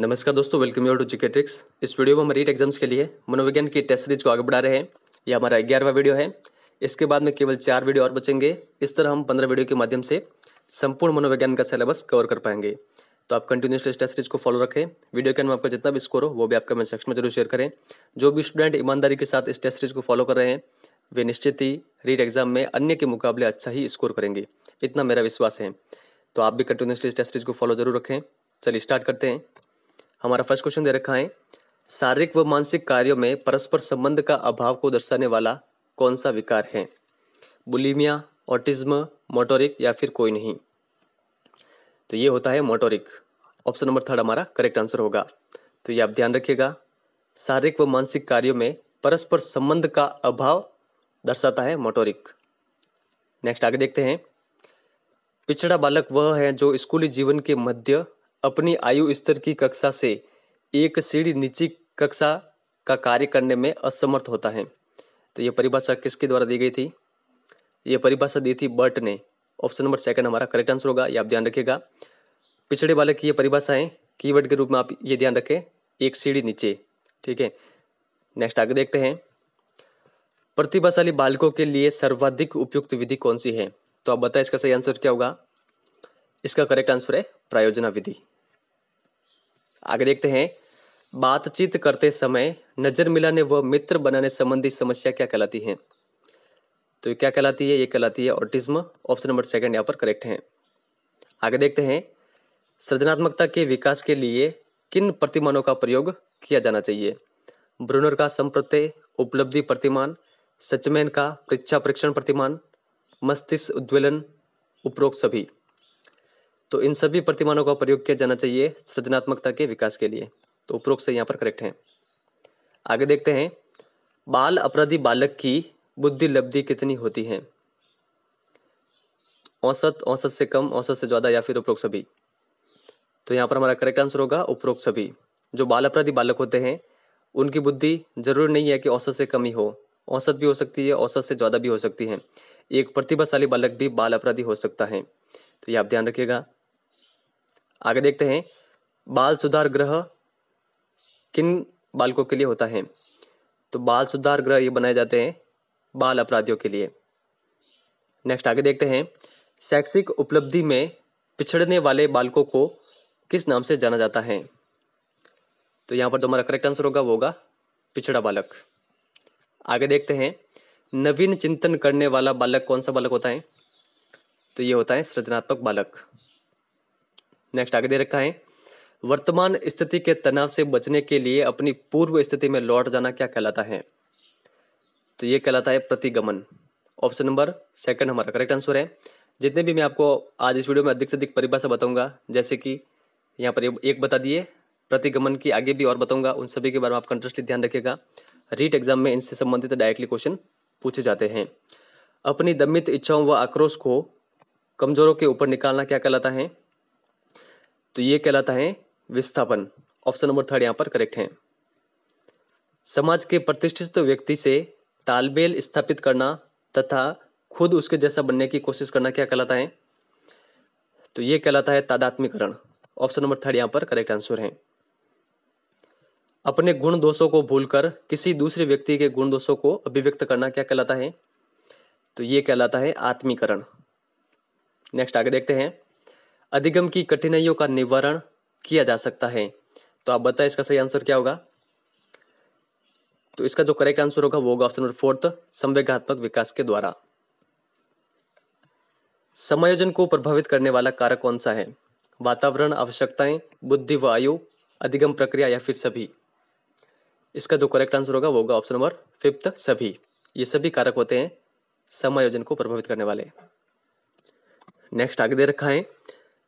नमस्कार दोस्तों welcome your to जिकेट्रिक्स इस वीडियो में हम रीट एग्जाम्स के लिए मनोविज्ञान की टेस्ट सीरीज को आगे बढ़ा रहे हैं यह हमारा ग्यारहवा वीडियो है इसके बाद में केवल चार वीडियो और बचेंगे इस तरह हम पंद्रह वीडियो के माध्यम से संपूर्ण मनोविज्ञान का सिलेबस कवर कर पाएंगे तो आप कंटिन्यूस टेस्ट सीरीज को फॉलो रखें वीडियो के अंदर आपका जितना भी स्कोर हो वो भी आप कमेंट सेक्शन में जरूर शेयर करें जो भी स्टूडेंट ईमानदारी के साथ इस टेस्ट सीरीज को फॉलो कर रहे हैं वे निश्चित ही रीट एग्जाम में अन्य के मुकाबले अच्छा ही स्कोर करेंगे इतना मेरा विश्वास है तो आप भी कंटिन्यूसली टेस्ट सीरीज को फॉलो जरूर रखें चलिए स्टार्ट करते हैं हमारा फर्स्ट क्वेश्चन दे रखा है शारीरिक व मानसिक कार्यों में परस्पर संबंध का अभाव को दर्शाने वाला कौन सा विकार है बुलिमिया ऑटिज्म मोटोरिक या फिर कोई नहीं तो ये होता है मोटोरिक ऑप्शन नंबर थर्ड हमारा करेक्ट आंसर होगा तो ये आप ध्यान रखिएगा शारीरिक व मानसिक कार्यों में परस्पर संबंध का अभाव दर्शाता है मोटोरिक नेक्स्ट आगे देखते हैं पिछड़ा बालक वह है जो स्कूली जीवन के मध्य अपनी आयु स्तर की कक्षा से एक सीढ़ी नीची कक्षा का कार्य करने में असमर्थ होता है तो यह परिभाषा किसके द्वारा दी गई थी यह परिभाषा दी थी बर्ट ने ऑप्शन नंबर सेकंड हमारा करेक्ट आंसर होगा यह आप ध्यान रखिएगा पिछड़े वाले की ये परिभाषाएँ कीवर्ड के रूप में आप ये ध्यान रखें एक सीढ़ी नीचे ठीक है नेक्स्ट आगे देखते हैं प्रतिभाशाली बालकों के लिए सर्वाधिक उपयुक्त विधि कौन सी है तो आप बताएं इसका सही आंसर क्या होगा इसका करेक्ट आंसर है प्रायोजना विधि आगे देखते हैं बातचीत करते समय नज़र मिलाने व मित्र बनाने संबंधी समस्या क्या कहलाती है तो क्या कहलाती है ये कहलाती है ऑटिज्म ऑप्शन नंबर सेकंड यहाँ पर करेक्ट है आगे देखते हैं सृजनात्मकता के विकास के लिए किन प्रतिमानों का प्रयोग किया जाना चाहिए ब्रूनर का संप्रत्य उपलब्धि प्रतिमान सचमैन का परीक्षा परीक्षण प्रतिमान मस्तिष्क उद्वेलन उपरोक्त सभी तो इन सभी प्रतिमानों का प्रयोग किया जाना चाहिए सृजनात्मकता के विकास के लिए तो उपरोक्त से यहाँ पर करेक्ट है आगे देखते हैं बाल अपराधी बालक की बुद्धि लब्धि कितनी होती है औसत औसत से कम औसत से ज़्यादा या फिर उपरोक्त सभी तो यहाँ पर हमारा करेक्ट आंसर होगा उपरोक्त सभी जो बाल अपराधी बालक होते हैं उनकी बुद्धि जरूरी नहीं है कि औसत से कम ही हो औसत भी हो सकती है औसत से ज़्यादा भी हो सकती है एक प्रतिभाशाली बालक भी बाल अपराधी हो सकता है तो ये आप ध्यान रखिएगा आगे देखते हैं बाल सुधार ग्रह किन बालकों के लिए होता है तो बाल सुधार ग्रह ये बनाए जाते हैं बाल अपराधियों के लिए नेक्स्ट आगे देखते हैं शैक्षिक उपलब्धि में पिछड़ने वाले बालकों को किस नाम से जाना जाता है तो यहाँ पर जो हमारा करेक्ट आंसर होगा वो होगा पिछड़ा बालक आगे देखते हैं नवीन चिंतन करने वाला बालक कौन सा बालक होता है तो ये होता है सृजनात्मक बालक नेक्स्ट आगे दे रखा है वर्तमान स्थिति के तनाव से बचने के लिए अपनी पूर्व स्थिति में लौट जाना क्या कहलाता है तो ये कहलाता है प्रतिगमन ऑप्शन नंबर सेकंड हमारा करेक्ट आंसर है जितने भी मैं आपको आज इस वीडियो में अधिक से अधिक परिभाषा बताऊंगा जैसे कि यहाँ पर एक बता दिए प्रतिगमन की आगे भी और बताऊंगा उन सभी के बारे में आप कंट्रस्टली ध्यान रखिएगा रीट एग्जाम में इनसे संबंधित डायरेक्टली क्वेश्चन पूछे जाते हैं अपनी दमित इच्छाओं व आक्रोश को कमजोरों के ऊपर निकालना क्या कहलाता है तो ये कहलाता है विस्थापन ऑप्शन नंबर थर्ड यहाँ पर करेक्ट है समाज के प्रतिष्ठित व्यक्ति से तालमेल स्थापित करना तथा खुद उसके जैसा बनने की कोशिश करना क्या कहलाता है तो ये कहलाता है तादात्मीकरण ऑप्शन नंबर थर्ड यहाँ पर करेक्ट आंसर है अपने गुण दोषों को भूलकर किसी दूसरे व्यक्ति के गुण दोषों को अभिव्यक्त करना क्या कहलाता है तो ये कहलाता है आत्मीकरण नेक्स्ट आगे देखते हैं अधिगम की कठिनाइयों का निवारण किया जा सकता है तो आप बताएं इसका सही आंसर क्या होगा तो इसका जो करेक्ट आंसर होगा वो होगा ऑप्शन नंबर फोर्थ संवेगात्मक विकास के द्वारा समायोजन को प्रभावित करने वाला कारक कौन सा है वातावरण आवश्यकताएं बुद्धि व आयु अधिगम प्रक्रिया या फिर सभी इसका जो करेक्ट आंसर होगा वो होगा ऑप्शन नंबर फिफ्थ सभी ये सभी कारक होते हैं समायोजन को प्रभावित करने वाले नेक्स्ट आगे दे रखा है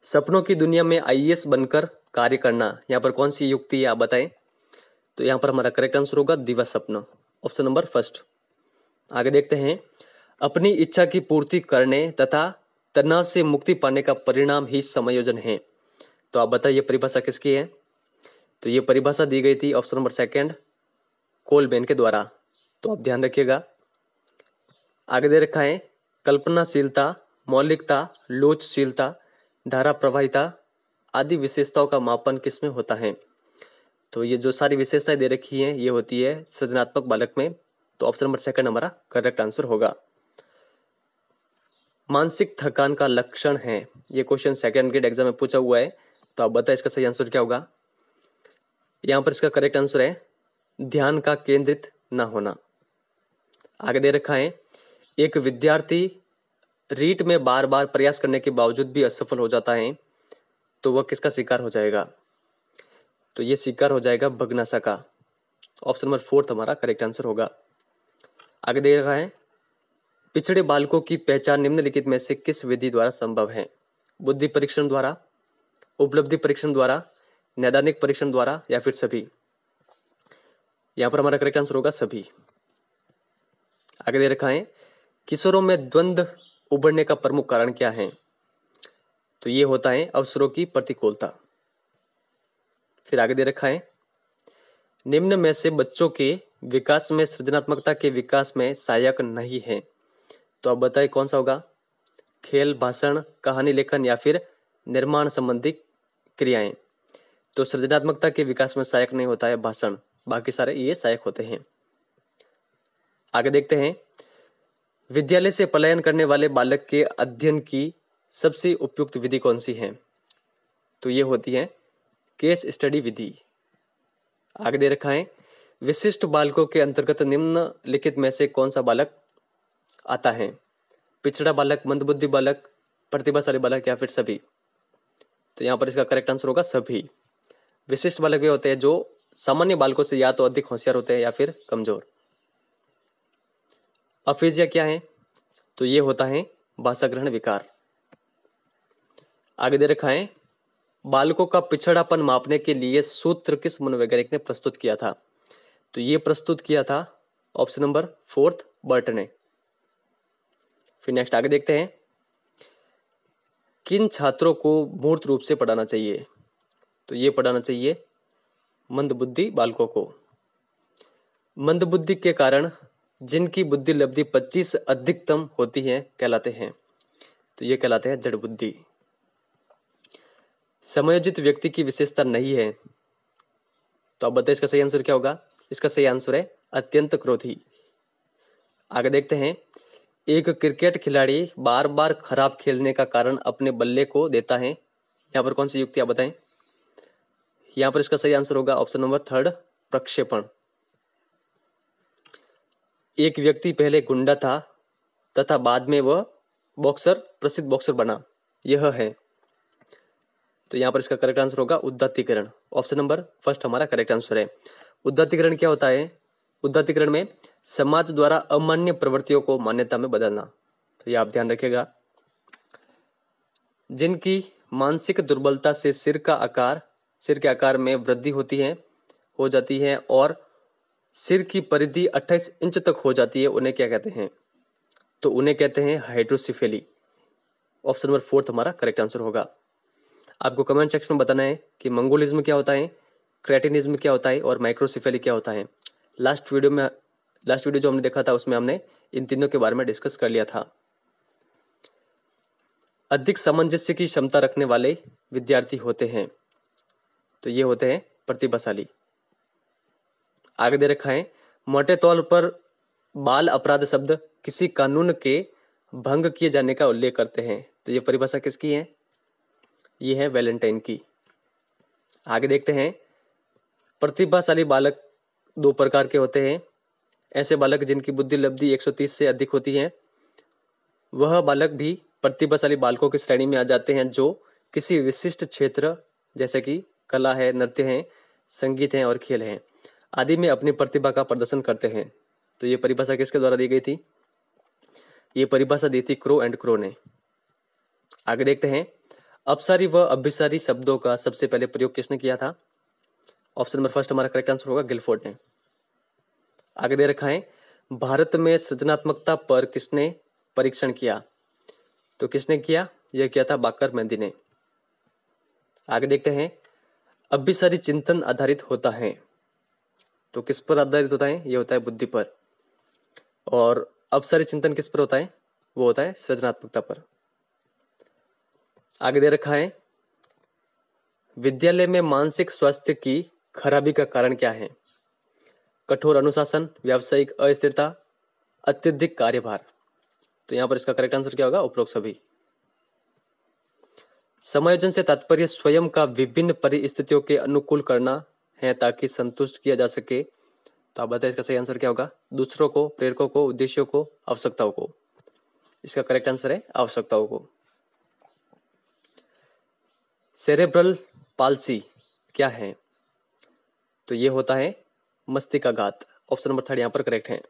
सपनों की दुनिया में आईएएस बनकर कार्य करना यहाँ पर कौन सी युक्ति है आप बताएं तो यहाँ पर हमारा करेक्ट आंसर होगा दिवस सपना ऑप्शन नंबर फर्स्ट आगे देखते हैं अपनी इच्छा की पूर्ति करने तथा तनाव से मुक्ति पाने का परिणाम ही समायोजन है तो आप बताइए परिभाषा किसकी है तो ये परिभाषा दी गई थी ऑप्शन नंबर सेकंड कोलबेन के द्वारा तो आप ध्यान रखिएगा आगे दे रखा है कल्पनाशीलता मौलिकता लोचशीलता धारा प्रवाहिता आदि विशेषताओं का मापन किस में होता है तो ये जो सारी विशेषताएं दे रखी हैं ये होती है सृजनात्मक बालक में तो ऑप्शन नंबर सेकंड हमारा करेक्ट आंसर होगा मानसिक थकान का लक्षण है ये क्वेश्चन सेकेंड ग्रेड एग्जाम में पूछा हुआ है तो आप बताए इसका सही आंसर क्या होगा यहां पर इसका करेक्ट आंसर है ध्यान का केंद्रित ना होना आगे दे रखा है एक विद्यार्थी रीट में बार बार प्रयास करने के बावजूद भी असफल हो जाता है तो वह किसका शिकार हो जाएगा तो यह शिकार हो जाएगा भगनासा का ऑप्शन नंबर फोर्थ हमारा करेक्ट आंसर होगा आगे दे रहा है पिछड़े बालकों की पहचान निम्नलिखित में से किस विधि द्वारा संभव है बुद्धि परीक्षण द्वारा उपलब्धि परीक्षण द्वारा नैदानिक परीक्षण द्वारा या फिर सभी यहां पर हमारा करेक्ट आंसर होगा सभी आगे दे रखा है किशोरों में द्वंद्व उभरने का प्रमुख कारण क्या है तो ये होता है अवसरों की प्रतिकूलता फिर आगे दे रखा है निम्न में से बच्चों के विकास में सृजनात्मकता के विकास में सहायक नहीं है तो अब बताइए कौन सा होगा खेल भाषण कहानी लेखन या फिर निर्माण संबंधी क्रियाएं तो सृजनात्मकता के विकास में सहायक नहीं होता है भाषण बाकी सारे ये सहायक होते हैं आगे देखते हैं विद्यालय से पलायन करने वाले बालक के अध्ययन की सबसे उपयुक्त विधि कौन सी है तो ये होती है केस स्टडी विधि आगे दे रखा है विशिष्ट बालकों के अंतर्गत निम्न लिखित में से कौन सा बालक आता है पिछड़ा बालक मंदबुद्धि बालक प्रतिभाशाली बालक या फिर सभी तो यहाँ पर इसका करेक्ट आंसर होगा सभी विशिष्ट बालक वे होते हैं जो सामान्य बालकों से या तो अधिक होशियार होते हैं या फिर कमजोर अफेजिया क्या है तो ये होता है भाषा ग्रहण विकार आगे दे रखा है बालकों का पिछड़ापन मापने के लिए सूत्र किस मनोवैज्ञानिक ने प्रस्तुत किया था तो ये प्रस्तुत किया था ऑप्शन नंबर फोर्थ बर्ट ने फिर नेक्स्ट आगे देखते हैं किन छात्रों को मूर्त रूप से पढ़ाना चाहिए तो ये पढ़ाना चाहिए मंदबुद्धि बालकों को मंदबुद्धि के कारण जिनकी बुद्धि लब्धि पच्चीस अधिकतम होती है कहलाते हैं तो ये कहलाते हैं जड़ बुद्धि समयोजित व्यक्ति की विशेषता नहीं है तो आप बताए इसका सही आंसर क्या होगा इसका सही आंसर है अत्यंत क्रोधी आगे देखते हैं एक क्रिकेट खिलाड़ी बार बार खराब खेलने का कारण अपने बल्ले को देता है यहां पर कौन सी युक्ति आप बताएं यहां पर इसका सही आंसर होगा ऑप्शन नंबर थर्ड प्रक्षेपण एक व्यक्ति पहले गुंडा था तथा बाद में वह बॉक्सर प्रसिद्ध बॉक्सर बना यह है तो यहाँ पर इसका करेक्ट आंसर होगा उद्धतिकरण ऑप्शन नंबर फर्स्ट हमारा करेक्ट आंसर है उद्धतिकरण क्या होता है उद्धतिकरण में समाज द्वारा अमान्य प्रवृत्तियों को मान्यता में बदलना तो यह आप ध्यान रखिएगा जिनकी मानसिक दुर्बलता से सिर का आकार सिर के आकार में वृद्धि होती है हो जाती है और सिर की परिधि 28 इंच तक हो जाती है उन्हें क्या कहते हैं तो उन्हें कहते हैं हाइड्रोसिफेली ऑप्शन नंबर फोर्थ हमारा करेक्ट आंसर होगा आपको कमेंट सेक्शन में बताना है कि मंगोलिज्म क्या होता है क्रेटिनिज्म क्या होता है और माइक्रोसिफेली क्या होता है लास्ट वीडियो में लास्ट वीडियो जो हमने देखा था उसमें हमने इन तीनों के बारे में डिस्कस कर लिया था अधिक सामंजस्य की क्षमता रखने वाले विद्यार्थी होते हैं तो ये होते हैं प्रतिभाशाली आगे दे रखा है मोटे तौर पर बाल अपराध शब्द किसी कानून के भंग किए जाने का उल्लेख करते हैं तो ये परिभाषा किसकी है ये है वैलेंटाइन की आगे देखते हैं प्रतिभाशाली बालक दो प्रकार के होते हैं ऐसे बालक जिनकी बुद्धि लब्धि 130 से अधिक होती है वह बालक भी प्रतिभाशाली बालकों की श्रेणी में आ जाते हैं जो किसी विशिष्ट क्षेत्र जैसे कि कला है नृत्य है संगीत है और खेल हैं आदि में अपनी प्रतिभा का प्रदर्शन करते हैं तो ये परिभाषा किसके द्वारा दी गई थी ये परिभाषा दी थी क्रो एंड क्रो ने आगे देखते हैं अपसारी व अभिसारी शब्दों का सबसे पहले प्रयोग किसने किया था ऑप्शन नंबर फर्स्ट हमारा करेक्ट आंसर होगा गिलफोर्ड ने आगे दे रखा है भारत में सृजनात्मकता पर किसने परीक्षण किया तो किसने किया यह किया था बाकर मेहंदी ने आगे देखते हैं अभिसारी चिंतन आधारित होता है तो किस पर आधारित होता है ये होता है बुद्धि पर और सारे चिंतन किस पर होता है वो होता है सृजनात्मकता पर आगे दे रखा है विद्यालय में मानसिक स्वास्थ्य की खराबी का कारण क्या है कठोर अनुशासन व्यावसायिक अस्थिरता अत्यधिक कार्यभार तो यहां पर इसका करेक्ट आंसर क्या होगा उपरोक्त सभी समायोजन से तात्पर्य स्वयं का विभिन्न परिस्थितियों के अनुकूल करना हैं ताकि संतुष्ट किया जा सके तो आप बताइए इसका सही आंसर क्या होगा दूसरों को प्रेरकों को उद्देश्यों को आवश्यकताओं को इसका करेक्ट आंसर है आवश्यकताओं को सेरेब्रल पालसी क्या है तो ये होता है घात ऑप्शन नंबर थर्ड यहां पर करेक्ट है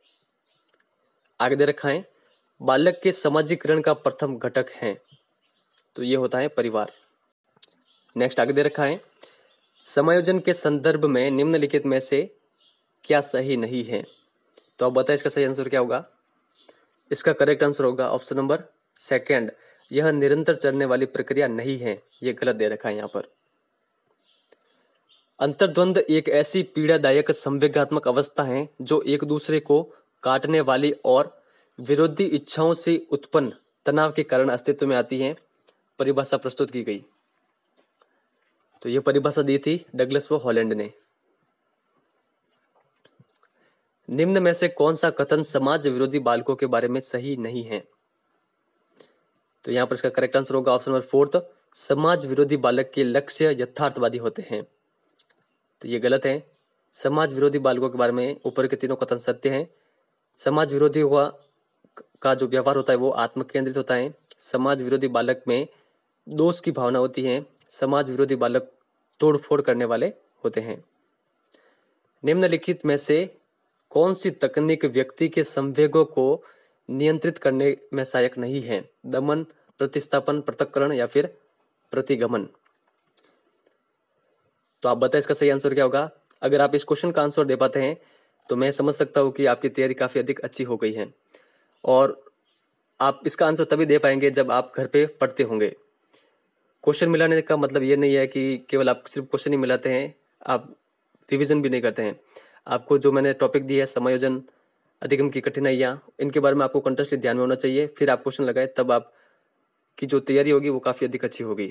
आगे दे रखा है बालक के समाजीकरण का प्रथम घटक है तो ये होता है परिवार नेक्स्ट आगे दे रखा है समायोजन के संदर्भ में निम्नलिखित में से क्या सही नहीं है तो आप बताएं इसका सही आंसर क्या होगा इसका करेक्ट आंसर होगा ऑप्शन नंबर सेकंड यह निरंतर चलने वाली प्रक्रिया नहीं है यह गलत दे रखा है यहाँ पर अंतर्द्वंद एक ऐसी पीड़ादायक संवेगात्मक अवस्था है जो एक दूसरे को काटने वाली और विरोधी इच्छाओं से उत्पन्न तनाव के कारण अस्तित्व में आती है परिभाषा प्रस्तुत की गई तो ये परिभाषा दी थी डगलस व हॉलैंड ने निम्न में से कौन सा कथन समाज विरोधी बालकों के बारे में सही नहीं है तो यहां पर इसका करेक्ट आंसर होगा ऑप्शन नंबर फोर्थ समाज विरोधी बालक के लक्ष्य यथार्थवादी होते हैं तो ये गलत है समाज विरोधी बालकों के बारे में ऊपर के तीनों कथन सत्य हैं समाज विरोधी हुआ का जो व्यवहार होता है वो आत्म केंद्रित होता है समाज विरोधी बालक में दोष की भावना होती है समाज विरोधी बालक तोड़फोड़ करने वाले होते हैं निम्नलिखित में से कौन सी तकनीक व्यक्ति के संवेगों को नियंत्रित करने में सहायक नहीं है दमन प्रतिस्थापन पृथककरण या फिर प्रतिगमन तो आप बताएं इसका सही आंसर क्या होगा अगर आप इस क्वेश्चन का आंसर दे पाते हैं तो मैं समझ सकता हूं कि आपकी तैयारी काफ़ी अधिक अच्छी हो गई है और आप इसका आंसर तभी दे पाएंगे जब आप घर पे पढ़ते होंगे क्वेश्चन मिलाने का मतलब ये नहीं है कि केवल आप सिर्फ क्वेश्चन ही मिलाते हैं आप रिविजन भी नहीं करते हैं आपको जो मैंने टॉपिक दिया है समायोजन अधिगम की कठिनाइयाँ इनके बारे में आपको कंटेस्टली ध्यान में होना चाहिए फिर आप क्वेश्चन लगाए तब आप की जो तैयारी होगी वो काफ़ी अधिक अच्छी होगी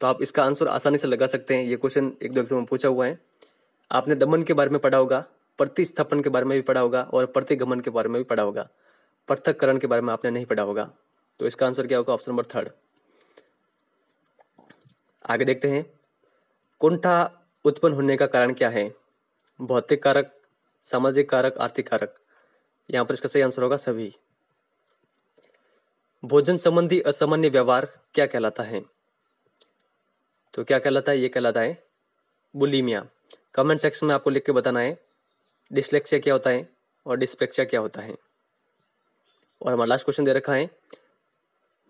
तो आप इसका आंसर आसानी से लगा सकते हैं ये क्वेश्चन एक दो एग्जाम में पूछा हुआ है आपने दमन के बारे में पढ़ा होगा प्रतिस्थापन के बारे में भी पढ़ा होगा और प्रतिगमन के बारे में भी पढ़ा होगा पृथककरण के बारे में आपने नहीं पढ़ा होगा तो इसका आंसर क्या होगा ऑप्शन नंबर थर्ड आगे देखते हैं कुंठा उत्पन्न होने का कारण क्या है भौतिक कारक सामाजिक कारक आर्थिक कारक यहाँ पर इसका सही आंसर होगा सभी भोजन संबंधी असामान्य व्यवहार क्या कहलाता है तो क्या कहलाता है ये कहलाता है बुलीमिया कमेंट सेक्शन में आपको लिख के बताना है डिस्लेक्सिया क्या होता है और डिस्पेक्सिया क्या होता है और हमारा लास्ट क्वेश्चन दे रखा है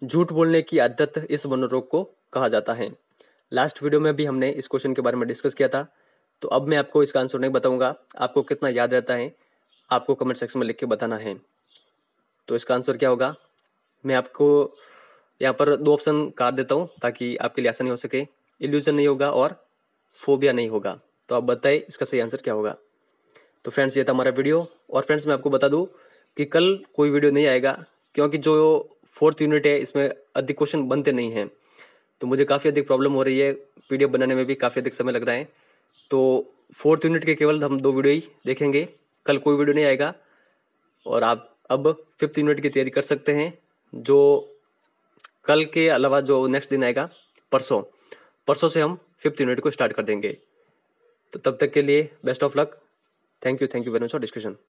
झूठ बोलने की आदत इस मनोरोग को कहा जाता है लास्ट वीडियो में भी हमने इस क्वेश्चन के बारे में डिस्कस किया था तो अब मैं आपको इसका आंसर नहीं बताऊंगा आपको कितना याद रहता है आपको कमेंट सेक्शन में लिख के बताना है तो इसका आंसर क्या होगा मैं आपको यहाँ पर दो ऑप्शन काट देता हूँ ताकि आपके लिए आसानी हो सके इल्यूजन नहीं होगा और फोबिया नहीं होगा तो आप बताएं इसका सही आंसर क्या होगा तो फ्रेंड्स ये था हमारा वीडियो और फ्रेंड्स मैं आपको बता दूँ कि कल कोई वीडियो नहीं आएगा क्योंकि जो फोर्थ यूनिट है इसमें अधिक क्वेश्चन बनते नहीं हैं तो मुझे काफ़ी अधिक प्रॉब्लम हो रही है पी बनाने में भी काफ़ी अधिक समय लग रहा है तो फोर्थ यूनिट के केवल हम दो वीडियो ही देखेंगे कल कोई वीडियो नहीं आएगा और आप अब फिफ्थ यूनिट की तैयारी कर सकते हैं जो कल के अलावा जो नेक्स्ट दिन आएगा परसों परसों से हम फिफ्थ यूनिट को स्टार्ट कर देंगे तो तब तक के लिए best of luck thank you thank you very much for discussion